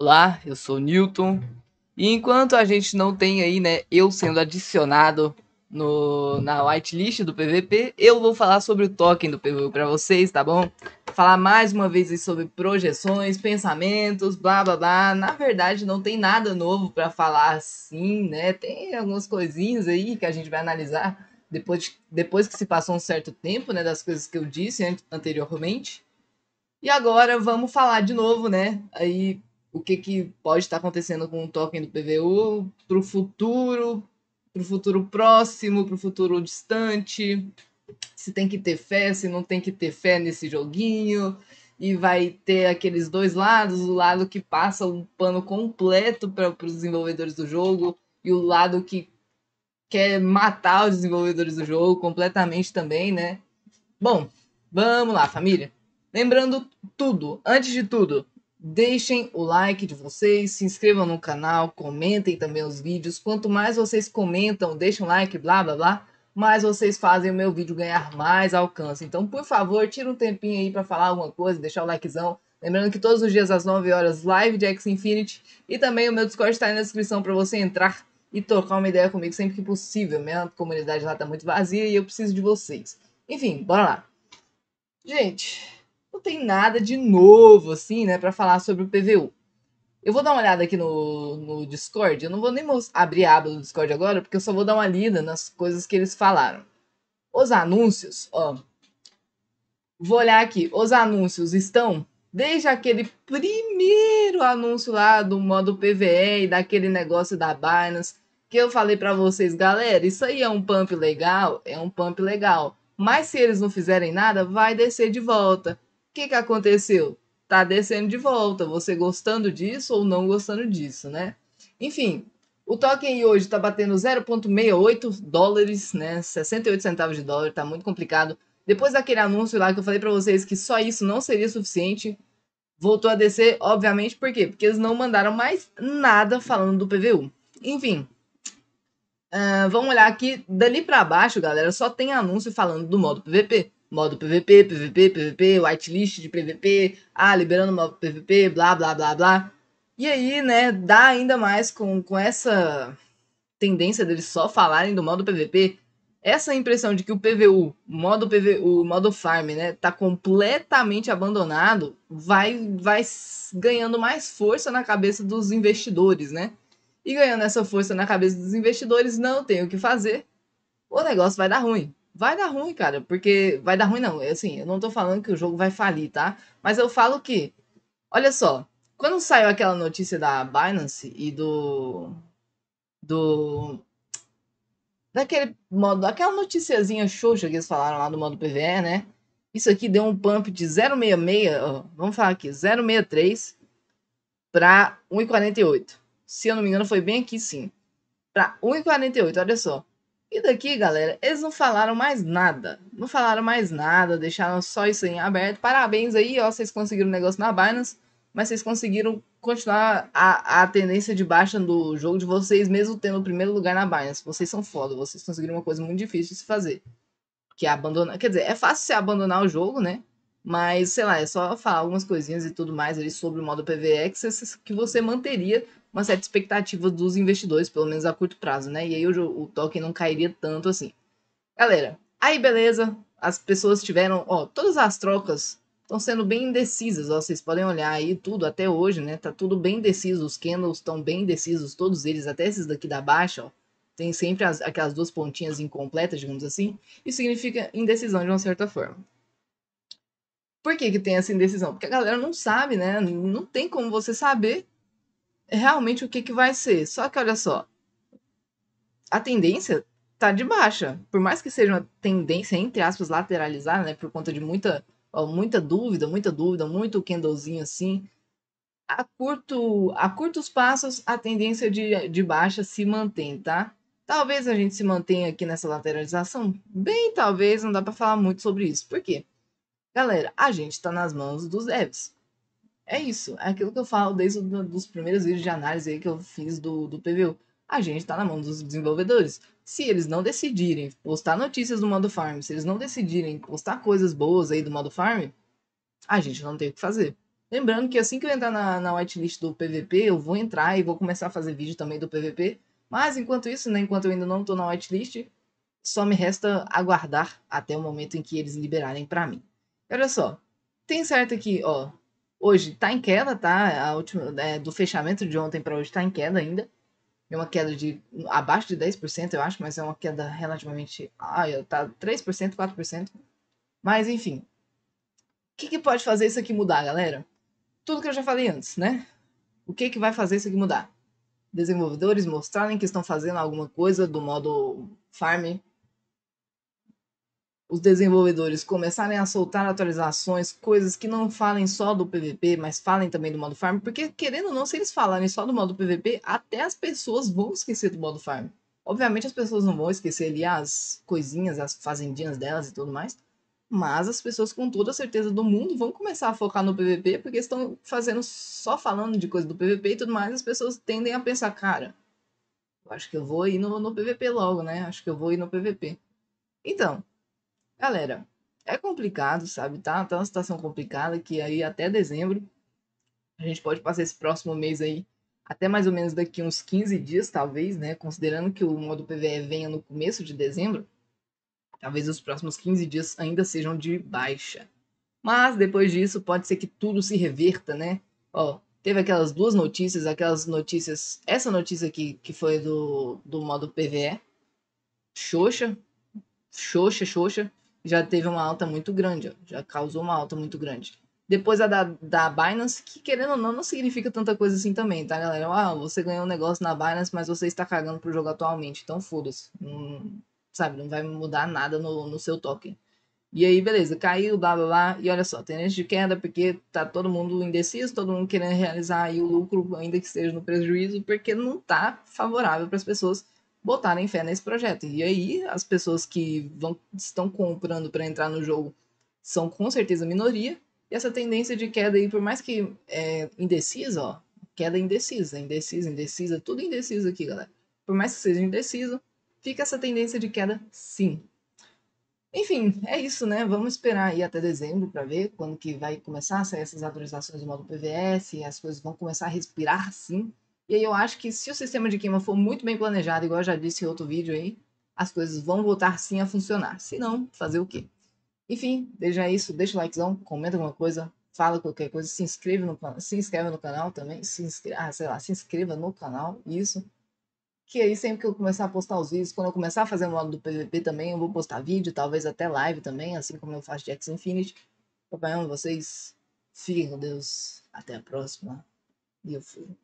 Olá, eu sou Newton. E enquanto a gente não tem aí, né, eu sendo adicionado no, na whitelist do PVP, eu vou falar sobre o token do PVP para vocês, tá bom? Falar mais uma vez sobre projeções, pensamentos, blá blá blá. Na verdade, não tem nada novo para falar assim, né? Tem algumas coisinhas aí que a gente vai analisar depois, de, depois que se passou um certo tempo, né, das coisas que eu disse anteriormente. E agora vamos falar de novo, né? Aí o que, que pode estar acontecendo com o token do PVU para o futuro, para o futuro próximo, para o futuro distante, se tem que ter fé, se não tem que ter fé nesse joguinho, e vai ter aqueles dois lados, o lado que passa um pano completo para os desenvolvedores do jogo e o lado que quer matar os desenvolvedores do jogo completamente também, né? Bom, vamos lá, família. Lembrando tudo, antes de tudo, Deixem o like de vocês, se inscrevam no canal, comentem também os vídeos. Quanto mais vocês comentam, deixam like, blá blá blá, mais vocês fazem o meu vídeo ganhar mais alcance. Então, por favor, tira um tempinho aí para falar alguma coisa, deixar o likezão. Lembrando que todos os dias às 9 horas, live de X Infinity. E também o meu Discord está aí na descrição para você entrar e trocar uma ideia comigo sempre que possível. Minha comunidade lá está muito vazia e eu preciso de vocês. Enfim, bora lá. Gente, não tem nada de novo, assim, né, para falar sobre o PVU. Eu vou dar uma olhada aqui no, no Discord. Eu não vou nem abrir a aba do Discord agora, porque eu só vou dar uma lida nas coisas que eles falaram. Os anúncios, ó. Vou olhar aqui. Os anúncios estão desde aquele primeiro anúncio lá do modo PVE e daquele negócio da Binance que eu falei para vocês, galera, isso aí é um pump legal, é um pump legal. Mas se eles não fizerem nada, vai descer de volta que, que aconteceu? Tá descendo de volta, você gostando disso ou não gostando disso, né? Enfim, o token hoje está batendo 0,68 dólares, né? 68 centavos de dólar, tá muito complicado. Depois daquele anúncio lá que eu falei para vocês que só isso não seria suficiente, voltou a descer, obviamente, por quê? Porque eles não mandaram mais nada falando do PVU. Enfim, uh, vamos olhar aqui, dali para baixo, galera, só tem anúncio falando do modo PVP modo PVP, PVP, PVP, whitelist de PVP, ah, liberando modo PVP, blá, blá, blá, blá. E aí, né, dá ainda mais com, com essa tendência deles só falarem do modo PVP, essa impressão de que o PVU, modo o modo farm, né, tá completamente abandonado, vai vai ganhando mais força na cabeça dos investidores, né? E ganhando essa força na cabeça dos investidores, não tem o que fazer, o negócio vai dar ruim. Vai dar ruim, cara, porque vai dar ruim não. É assim, eu não tô falando que o jogo vai falir, tá? Mas eu falo que, olha só, quando saiu aquela notícia da Binance e do do daquele modo, aquela noticiazinha xoxa que eles falaram lá do modo PVE, né? Isso aqui deu um pump de 0,66, ó, vamos falar aqui, 0,63 para 1,48. Se eu não me engano, foi bem aqui sim. Para 1,48, olha só. E daqui, galera, eles não falaram mais nada. Não falaram mais nada, deixaram só isso aí em aberto. Parabéns aí, ó, vocês conseguiram o negócio na Binance, mas vocês conseguiram continuar a, a tendência de baixa do jogo de vocês, mesmo tendo o primeiro lugar na Binance. Vocês são foda, vocês conseguiram uma coisa muito difícil de se fazer. Que é abandonar. Quer dizer, é fácil se abandonar o jogo, né? Mas, sei lá, é só falar algumas coisinhas e tudo mais ali sobre o modo PVX que você manteria uma certa expectativa dos investidores, pelo menos a curto prazo, né? E aí o, o token não cairia tanto assim. Galera, aí beleza, as pessoas tiveram, ó, todas as trocas estão sendo bem indecisas, ó, vocês podem olhar aí tudo até hoje, né? Tá tudo bem indeciso, os candles estão bem indecisos, todos eles, até esses daqui da baixa, ó, tem sempre as, aquelas duas pontinhas incompletas, digamos assim, isso significa indecisão de uma certa forma. Por que, que tem essa indecisão? Porque a galera não sabe, né? Não tem como você saber realmente o que, que vai ser. Só que olha só, a tendência tá de baixa. Por mais que seja uma tendência, entre aspas, lateralizada, né? Por conta de muita, ó, muita dúvida, muita dúvida, muito candlezinho assim. A, curto, a curtos passos, a tendência de, de baixa se mantém, tá? Talvez a gente se mantenha aqui nessa lateralização? Bem, talvez, não dá para falar muito sobre isso. Por quê? Galera, a gente está nas mãos dos devs. É isso, é aquilo que eu falo desde os primeiros vídeos de análise que eu fiz do, do PVU. A gente está na mão dos desenvolvedores. Se eles não decidirem postar notícias do modo farm, se eles não decidirem postar coisas boas aí do modo farm, a gente não tem o que fazer. Lembrando que assim que eu entrar na, na whitelist do PVP, eu vou entrar e vou começar a fazer vídeo também do PVP. Mas enquanto isso, né, enquanto eu ainda não estou na whitelist, só me resta aguardar até o momento em que eles liberarem para mim. Olha só, tem certo aqui, ó. Hoje tá em queda, tá? A última, né, do fechamento de ontem para hoje tá em queda ainda. É uma queda de abaixo de 10%, eu acho, mas é uma queda relativamente. Ah, tá 3%, 4%. Mas enfim. O que, que pode fazer isso aqui mudar, galera? Tudo que eu já falei antes, né? O que, que vai fazer isso aqui mudar? Desenvolvedores mostrarem que estão fazendo alguma coisa do modo farm os desenvolvedores começarem a soltar atualizações, coisas que não falem só do PVP, mas falem também do modo farm, porque querendo ou não, se eles falarem só do modo PVP, até as pessoas vão esquecer do modo farm. Obviamente as pessoas não vão esquecer ali as coisinhas, as fazendinhas delas e tudo mais, mas as pessoas com toda a certeza do mundo vão começar a focar no PVP, porque estão fazendo só falando de coisa do PVP e tudo mais, as pessoas tendem a pensar, cara, acho que eu vou ir no, no PVP logo, né? Acho que eu vou ir no PVP. Então, Galera, é complicado, sabe? Tá, tá uma situação complicada que aí até dezembro a gente pode passar esse próximo mês aí até mais ou menos daqui uns 15 dias, talvez, né? Considerando que o modo PVE venha no começo de dezembro, talvez os próximos 15 dias ainda sejam de baixa. Mas depois disso pode ser que tudo se reverta, né? Ó, teve aquelas duas notícias, aquelas notícias. Essa notícia aqui que foi do, do modo PVE. Xoxa. Xoxa, xoxa já teve uma alta muito grande, ó, já causou uma alta muito grande. Depois a da, da Binance, que querendo ou não, não significa tanta coisa assim também, tá, galera? Ah, você ganhou um negócio na Binance, mas você está cagando pro jogo atualmente, então foda-se. Hum, sabe, não vai mudar nada no, no seu token. E aí, beleza, caiu, blá blá blá, e olha só, tendência de queda, porque tá todo mundo indeciso, todo mundo querendo realizar aí o lucro, ainda que seja no prejuízo, porque não tá favorável para as pessoas botarem fé nesse projeto. E aí, as pessoas que vão, estão comprando para entrar no jogo são com certeza minoria. E essa tendência de queda aí, por mais que é indecisa, ó, queda indecisa, indecisa, indecisa, tudo indeciso aqui, galera. Por mais que seja indeciso, fica essa tendência de queda sim. Enfim, é isso, né? Vamos esperar aí até dezembro para ver quando que vai começar a sair essas atualizações do modo PVS, as coisas vão começar a respirar sim. E aí eu acho que se o sistema de queima for muito bem planejado, igual eu já disse em outro vídeo aí, as coisas vão voltar sim a funcionar. Se não, fazer o quê? Enfim, deixa isso, deixa o likezão, comenta alguma coisa, fala qualquer coisa, se inscreve no, se inscreve no canal também, se inscreva, ah, sei lá, se inscreva no canal, isso. Que aí sempre que eu começar a postar os vídeos, quando eu começar a fazer o modo do PVP também, eu vou postar vídeo, talvez até live também, assim como eu faço de X Infinity. Acompanhando vocês. Fiquem com Deus. Até a próxima. E eu fui.